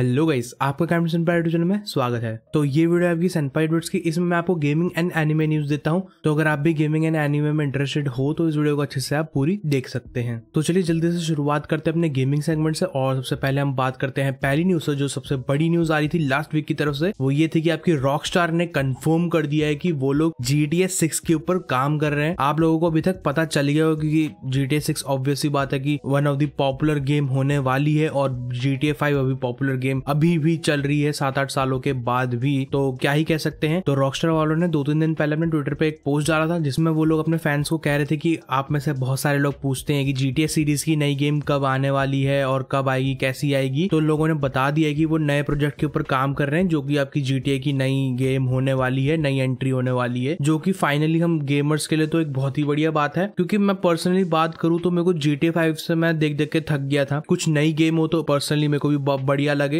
hello guys आपका कैमरसन पैराटो channel में स्वागत है तो ये वीडियो आपकी सनपाई डोट्स की इसमें मैं आपको गेमिंग एंड एनिमे न्यूज देता हूं तो अगर आप भी गेमिंग एंड एनिमे में इंटरेस्टेड हो तो इस वीडियो को अच्छे से आप पूरी देख सकते हैं तो चलिए जल्दी से शुरुआत करते हैं अपने गेमिंग सेगमेंट से और सबसे पहले हम बात करते हैं पहली न्यूज से जो सबसे बड़ी न्यूज आ रही थी लास्ट वीक की तरफ से वो ये थी कि आपकी रॉक ने कन्फर्म कर दिया है की वो लोग जी टी सिक्स के ऊपर काम कर रहे हैं आप लोगों को अभी तक पता चल गया हो क्यूँकी जी टी सिक्स ऑब्वियसली बात है की one of the popular game होने वाली है और जी टी फाइव अभी पॉपुलर गेम गेम अभी भी चल रही है सात आठ सालों के बाद भी तो क्या ही कह सकते हैं तो रॉकस्टर वालों ने दो तीन दिन पहले अपने ट्विटर पे एक पोस्ट डाला था जिसमें वो लोग अपने फैंस को कह रहे थे कि आप में से बहुत सारे लोग पूछते हैं कि जीटीए सीरीज की नई गेम कब आने वाली है और कब आएगी कैसी आएगी तो लोगों ने बता दिया कि वो नए प्रोजेक्ट के ऊपर काम कर रहे हैं जो कि आपकी जीटीए की नई गेम होने वाली है नई एंट्री होने वाली है जो कि फाइनली हम गेमर्स के लिए तो एक बहुत ही बढ़िया बात है क्योंकि मैं पर्सनली बात करूँ तो मेरे को जीटीए फाइव से मैं देख देख के थक गया था कुछ नई गेम हो तो पर्सनली मेरे को भी बढ़िया लगे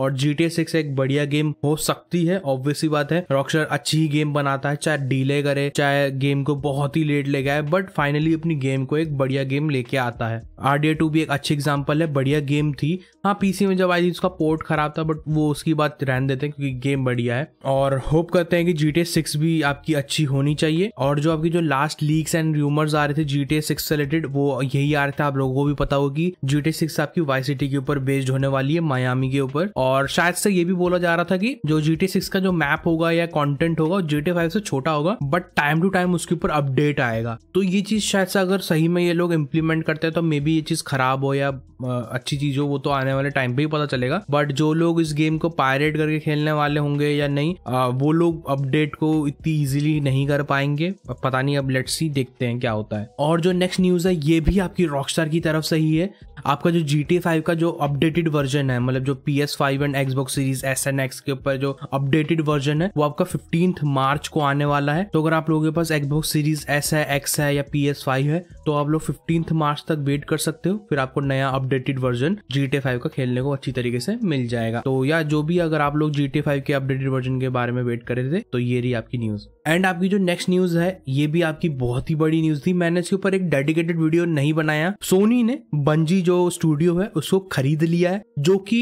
और जी टी सिक्स एक बढ़िया गेम हो सकती है ऑब्वियसली बात है रॉक्सर अच्छी ही गेम बनाता है चाहे डीले करे चाहे गेम को बहुत ही लेट ले गया बट फाइनली अपनी गेम को एक बढ़िया गेम लेके आता है आर टू भी एक अच्छी एग्जाम्पल है बढ़िया गेम थी हाँ पीसी में जब आई थी उसका पोर्ट खराब था बट वो उसकी बात रहने देते हैं क्योंकि गेम बढ़िया है और होप करते हैं कि जी टी सिक्स भी आपकी अच्छी होनी चाहिए और जो आपकी जो लास्ट लीक्स एंड र्यूमर्स आ रहे थे जी टी सिक्स से रिलेटेड वो यही आ रहे थे आप लोगों को भी पता होगी जी टी सिक्स आपकी वाई सिटी के ऊपर बेस्ड होने वाली है मायामी के ऊपर और और शायद से ये भी बोला जा रहा था कि जो GTA 6 सिक्स का जो मैप होगा या कॉन्टेंट होगा GTA 5 फाइव से छोटा होगा बट टाइम टू टाइम उसके ऊपर अपडेट आएगा तो ये चीज शायद से अगर सही में ये लोग इम्प्लीमेंट करते हैं तो मे बी ये चीज खराब हो या अच्छी चीज हो वो तो आने वाले टाइम पे ही पता चलेगा बट जो लोग इस गेम को पायरेट करके खेलने वाले होंगे या नहीं वो लोग अपडेट को इतनी इजीली नहीं कर पाएंगे पता नहीं अब लेट्स ही देखते हैं क्या होता है और जो नेक्स्ट न्यूज है ये भी आपकी रॉकस्टार की तरफ से ही है आपका जो जी टी फाइव का जो अपडेटेड वर्जन है मतलब जो P S five and Xbox series S and X के ऊपर जो अपडेटेड वर्जन है वो आपका फिफ्टीन मार्च को आने वाला है तो अगर आप लोगों के पास एक्सबॉक्स सीरीज एस है एक्स है या पी एस फाइव है तो आप लोग फिफ्टीन मार्च तक वेट कर सकते हो फिर आपको नया updated version G T five का खेलने को अच्छी तरीके से मिल जाएगा तो या जो भी अगर आप लोग जी टी फाइव के अपडेटेड वर्जन के बारे में वेट कर रहे थे तो ये रही आपकी न्यूज एंड आपकी जो नेक्स्ट न्यूज है ये भी आपकी बहुत ही बड़ी न्यूज थी मैंने इसके ऊपर एक डेडिकेटेड वीडियो नहीं बनाया सोनी ने बंजी जो स्टूडियो है उसको खरीद लिया है जो कि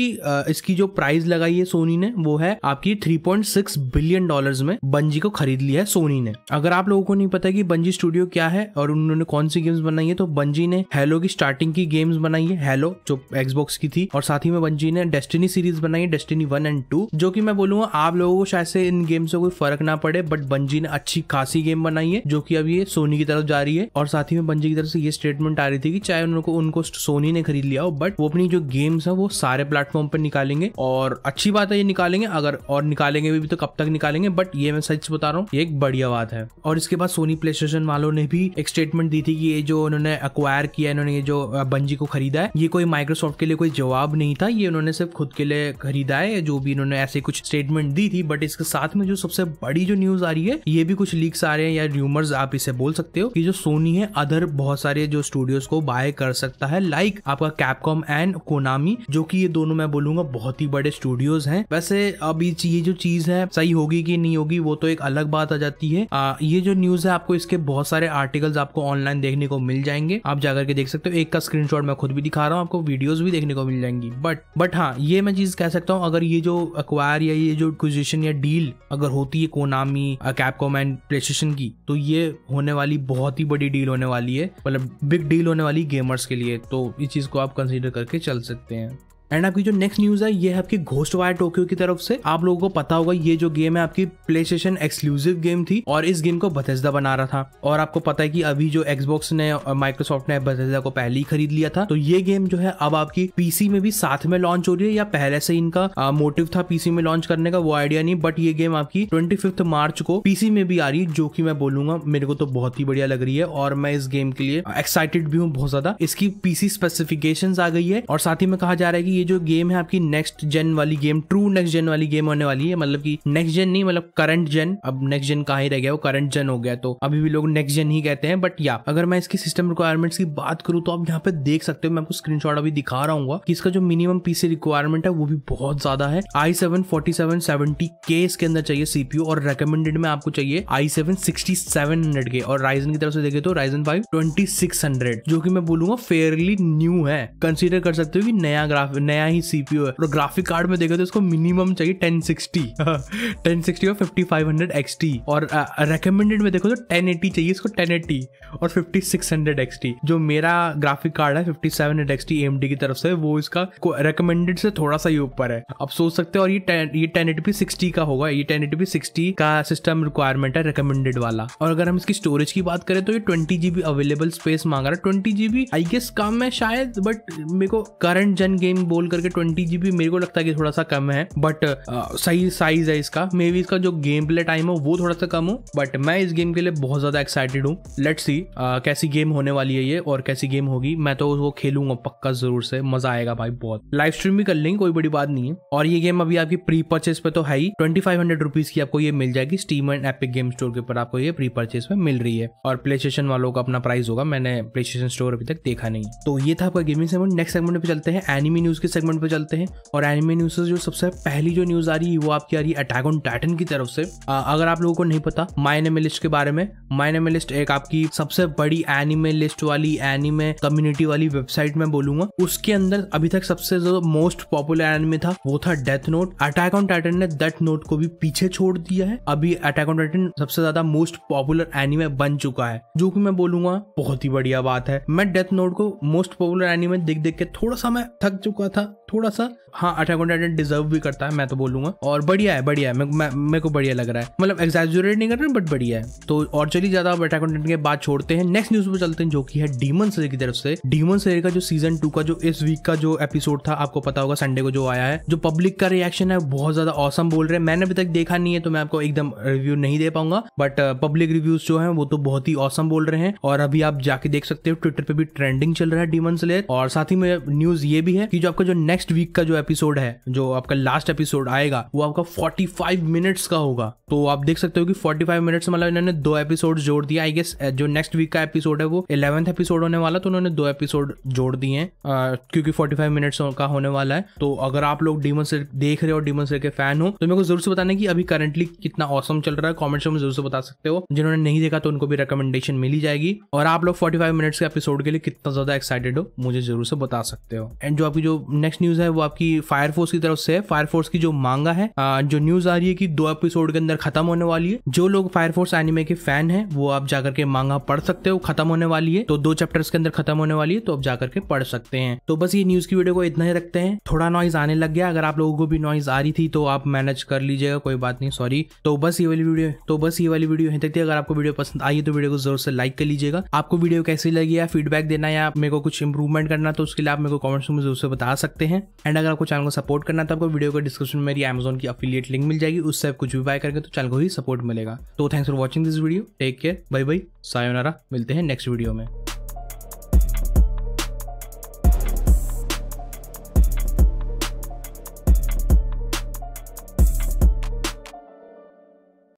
इसकी जो प्राइस लगाई है सोनी ने वो है आपकी 3.6 बिलियन डॉलर्स में बंजी को खरीद लिया है सोनी ने अगर आप लोगों को नहीं पता कि बंजी स्टूडियो क्या है और उन्होंने कौन सी गेम्स बनाई है तो बंजी ने हेलो की स्टार्टिंग की गेम्स बनाई है हेलो जो एक्सबॉक्स की थी और साथ ही में बंजी ने डेस्टिनी सीरीज बनाई है डेस्टिनी वन एंड टू जो की मैं बोलूंगा आप लोगों को शायद से इन गेम्स से कोई फर्क ना पड़े बट बंजी ने अच्छी खासी गेम बनाई है जो की अब ये सोनी की तरफ जा रही है और साथ ही में बंजी की तरफ से ये स्टेटमेंट आ रही थी कि चाहे उनको उनको सोनी ने ने खरीद लिया हो बट वो अपनी जो गेम्स है वो सारे प्लेटफॉर्म पर निकालेंगे और अच्छी बात है ये निकालेंगे अगर और निकालेंगे भी तो कब तक निकालेंगे बट ये मैं सच बता रहा हूँ एक बढ़िया बात है और इसके बाद सोनी प्ले वालों ने भी एक स्टेटमेंट दी थी कि ये जो उन्होंने अक्वायर किया इन्होंने ये जो बंजी को खरीदा है ये कोई माइक्रोसॉफ्ट के लिए कोई जवाब नहीं था ये उन्होंने सिर्फ खुद के लिए खरीदा है जो भी इन्होंने ऐसे कुछ स्टेटमेंट दी थी बट इसके साथ में जो सबसे बड़ी जो न्यूज आ रही है ये भी कुछ लीक्स आ रहे हैं या र्यूमर्स आप इसे बोल सकते हो कि जो सोनी है अदर बहुत सारे जो स्टूडियोज को बाय कर सकता है लाइक आपका कैपकॉम एंड कोनामी जो कि ये दोनों मैं बोलूंगा बहुत ही बड़े स्टूडियोज हैं वैसे अब ये जो चीज है सही होगी कि नहीं होगी वो तो एक अलग बात आ जाती है आ, ये जो न्यूज है आपको इसके बहुत सारे आर्टिकल्स आपको ऑनलाइन देखने को मिल जाएंगे आप जाकर के देख सकते हो एक का स्क्रीन मैं खुद भी दिखा रहा हूँ आपको वीडियोज भी देखने को मिल जाएंगी बट बट हाँ ये मैं चीज कह सकता हूँ अगर ये जो अक्वायर या ये जो क्विजिशन या डील अगर होती है कोनामी कैपकॉम एंड प्ले की तो ये होने वाली बहुत ही बड़ी डील होने वाली है मतलब बिग डील होने वाली गेमर्स के लिए तो चीज़ को आप कंसिडर करके चल सकते हैं एंड आपकी जो नेक्स्ट न्यूज है ये है आपकी घोस्ट वायर टोक्यो की तरफ से आप लोगों को पता होगा ये जो गेम है आपकी प्ले स्टेशन एक्सक्लूसिव गेम थी और इस गेम को बथेजदा बना रहा था और आपको पता है कि अभी जो एक्सबॉक्स ने माइक्रोसॉफ्ट ने बथेजदा को पहले ही खरीद लिया था तो ये गेम जो है अब आपकी पीसी में भी साथ में लॉन्च हो रही है या पहले से इनका मोटिव था पीसी में लॉन्च करने का वो आइडिया नहीं बट ये गेम आपकी ट्वेंटी मार्च को पीसी में भी आ रही है जो की मैं बोलूंगा मेरे को तो बहुत ही बढ़िया लग रही है और मैं इस गेम के लिए एक्साइटेड भी हूँ बहुत ज्यादा इसकी पीसी स्पेसिफिकेशन आ गई है और साथ ही में कहा जा रहा है कि ये जो गेम है आपकी नेक्स्ट जेन वाली गेम ट्रू नेक्स्ट जेन वाली गेम होने वाली है मतलब की नेक्स्ट जेन नहीं मतलब करंट जेन अब नेक्स्ट जेन कहा ही रह गया वो करंट जेन हो गया तो अभी भी लोग नेक्स्ट जेन ही कहते हैं बट या अगर मैं इसकी सिस्टम रिक्वायरमेंट की बात करूँ तो आप यहाँ पे देख सकते हो मैं आपको स्क्रीन अभी दिखा रहा हूँ कि इसका जो मिनिमम पीसी रिक्वायरमेंट है वो भी बहुत ज्यादा है I seven forty seven seventy के इसके अंदर चाहिए सीपीयू और रिकमेंडेड में आपको चाहिए I seven sixty seven hundred के और राइजन की तरफ से देखे तो Ryzen five twenty six hundred जो कि मैं बोलूंगा फेयरली न्यू है कंसिडर कर सकते हो कि नया ग्राफ नया ही सीपीयू है और ग्राफिक कार्ड में देखा तो इसको मिनिमम चाहिए टेन सिक्सटी टेन सिक्सटी और fifty five hundred X T और रिकमेंडेड में देखो तो टेन एटी तो चाहिए इसको टेन एटी और fifty six hundred X T जो मेरा ग्राफिक कार्ड है fifty seven hundred X T M D की तरफ से वो इसका रिकमेंडेड से थोड़ा सा ही ऊपर है आप सोच सकते हो और ये ये टेन एटी पी सिक्सटी का होगा ये टेन एटी पी सिक्सटी का सिस्टम रिक्वायरमेंट है रिकमेंडेड वाला और अगर हम इसकी स्टोरेज की बात करें तो ये ट्वेंटी जीबी अवेलेबल स्पेस मांग रहा है ट्वेंटी जीबी आई गेस कम है शायद बट मेरे को करंट जन गेम बोल रोल करके ट्वेंटी जीबी मेरे को लगता है कि थोड़ा सा कम है बट सही साइज है इसका मे बी इसका जो गेम प्ले टाइम हो वो थोड़ा सा कम हो बट मैं इस गेम के लिए बहुत ज़्यादा एक्साइटेड हूँ लेट सी कैसी गेम होने वाली है ये और कैसी गेम होगी मैं तो उसको खेलूंगा पक्का जरूर से मजा आएगा भाई बहुत लाइव स्ट्रीम भी कर लेंगे कोई बड़ी बात नहीं है और ये गेम अभी आपकी प्री परचेज पे तो है ही ट्वेंटी फाइव हंड्रेड रुपीज की आपको ये मिल जाएगी Steam and Epic game store के ऊपर आपको ये प्री परचेज में मिल रही है और प्ले स्टेशन वालों का अपना प्राइस होगा मैंने प्ले स्टेशन स्टोर अभी तक देखा नहीं तो ये था आपका गेमिंग सेगमेंट नेक्स्ट सेगमेंट पे चलते हैं एनिमी न्यूज के के सेगमेंट पे चलते हैं और एनिमे न्यूज से जो सबसे पहली जो न्यूज आ रही है वो आपकी आ रही है अटैक ऑन टाइटन की तरफ से आ, अगर आप लोगों को नहीं पता माइन लिस्ट के बारे में माइन लिस्ट एक आपकी सबसे बड़ी एनिमे लिस्ट वाली एनिमे कम्युनिटी वाली वेबसाइट में बोलूंगा उसके अंदर अभी तक सबसे जो मोस्ट पॉपुलर एनिमे था वो था Death Note Attack on Titan ने डेथ नोट को भी पीछे छोड़ दिया है अभी अटैक ऑन टाइटन सबसे ज्यादा मोस्ट पॉपुलर एनिमे बन चुका है जो कि मैं बोलूंगा बहुत ही बढ़िया बात है मैं डेथ नोट को मोस्ट पॉपुलर एनिमे देख देख के थोड़ा सा मैं थक चुका था это थोड़ा सा हाँ अटैक ऑन टाइटन डिजर्व भी करता है मैं तो बोलूंगा और बढ़िया है बढ़िया है मेरे को बढ़िया लग रहा है मतलब एग्जैजुरेट नहीं कर रहे बट बढ़िया है तो और चलिए ज्यादा अटैक ऑन टाइटन के बाद छोड़ते हैं नेक्स्ट न्यूज पर चलते हैं जो कि है डीमन सर की तरफ से डीमन सर का जो सीजन टू का जो इस वीक का जो एपिसोड था आपको पता होगा संडे को जो आया है जो पब्लिक का रिएक्शन है बहुत ज्यादा औसम बोल रहे हैं मैंने अभी तक देखा नहीं है तो मैं आपको एकदम रिव्यू नहीं दे पाऊंगा बट पब्लिक रिव्यूज जो है वो तो बहुत ही औसम बोल रहे हैं और अभी आप जाके देख सकते हो ट्विटर पे भी ट्रेंडिंग चल रहा है डीमन स्लेयर और साथ ही में न्यूज ये भी है कि जो आपका जो नेक्स्ट नेक्स्ट वीक का जो एपिसोड है जो आपका लास्ट एपिसोड आएगा वो आपका 45 मिनट्स का होगा तो आप देख सकते हो कि 45 मिनट्स मतलब इन्होंने दो एपिसोड जोड़ दिया आई गेस जो नेक्स्ट वीक का एपिसोड है वो इलेवंथ एपिसोड होने वाला तो उन्होंने दो एपिसोड जोड़ दिए हैं क्योंकि 45 मिनट्स का होने वाला है तो अगर आप लोग डीमन सर देख रहे हो डीमन सर के फैन हो तो मेरे को जरूर से बताने की अभी करंटली कितना औसम चल रहा है कॉमेंट में जरूर से बता सकते हो जिन्होंने नहीं देखा तो उनको भी रिकमेंडेशन मिली जाएगी और आप लोग फोर्टी मिनट्स के एपिसोड के लिए कितना ज्यादा एक्साइटेड हो मुझे जरूर से बता सकते हो एंड जो आपकी जो नेक्स्ट न्यूज है वो आपकी फायरफोर्स की तरफ से है फायरफोर्स की जो मांगा है जो न्यूज आ रही है कि दो एपिसोड के अंदर खत्म होने वाली है जो लोग फायरफोर्स एनिमे के फैन है वो आप जाकर के मांगा पढ़ सकते हो खत्म होने वाली है तो दो चैप्टर्स के अंदर खत्म होने वाली है तो आप जाकर के पढ़ सकते हैं तो बस ये न्यूज की वीडियो को इतना ही रखते हैं थोड़ा नॉइज आने लग गया अगर आप लोगों को भी नॉइज आ रही थी तो आप मैनेज कर लीजिएगा कोई बात नहीं सॉरी तो बस ये वाली वीडियो तो बस ये वाली वीडियो है तक थी अगर आपको वीडियो पसंद आई तो वीडियो को जरूर से लाइक कर लीजिएगा आपको वीडियो कैसी लगी या फीडबैक देना या मेरे को कुछ इंप्रूवमेंट करना तो उसके लिए आप मेरे को कॉमेंट्स में जरूर से बता सकते हैं हैं एंड अगर आपको चैनल को सपोर्ट करना है तो आपको वीडियो के डिस्क्रिप्शन में मेरी अमेजोन की अफिलियट लिंक मिल जाएगी उससे आप कुछ भी बाय करके तो चैनल को ही सपोर्ट मिलेगा तो thanks for watching this video take care bye bye सायोनारा मिलते हैं नेक्स्ट वीडियो में